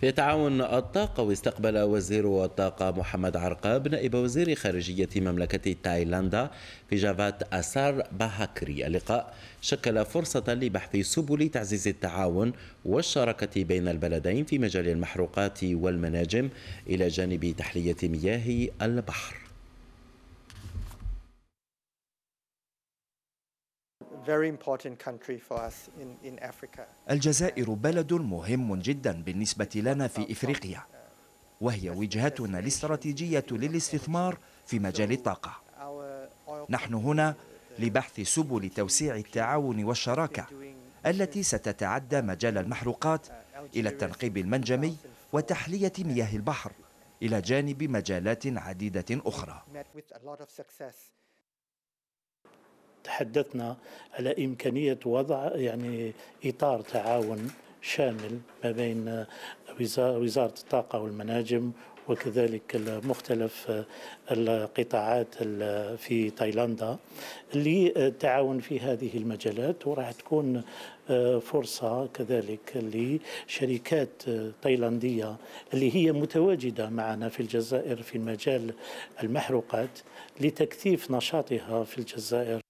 في تعاون الطاقة واستقبل وزير الطاقة محمد عرقاب نائب وزير خارجية مملكة تايلاندا في جافات أسار باهاكري اللقاء شكل فرصة لبحث سبل تعزيز التعاون والشراكة بين البلدين في مجال المحروقات والمناجم إلى جانب تحلية مياه البحر الجزائر بلد مهم جدا بالنسبة لنا في إفريقيا وهي وجهتنا الاستراتيجية للاستثمار في مجال الطاقة نحن هنا لبحث سبل توسيع التعاون والشراكة التي ستتعدى مجال المحروقات إلى التنقيب المنجمي وتحلية مياه البحر إلى جانب مجالات عديدة أخرى تحدثنا على إمكانية وضع يعني إطار تعاون شامل ما بين وزارة الطاقة والمناجم وكذلك مختلف القطاعات في تايلاندا للتعاون في هذه المجالات وراح تكون آه، فرصة كذلك لشركات تايلاندية اللي هي متواجدة معنا في الجزائر في مجال المحروقات لتكثيف نشاطها في الجزائر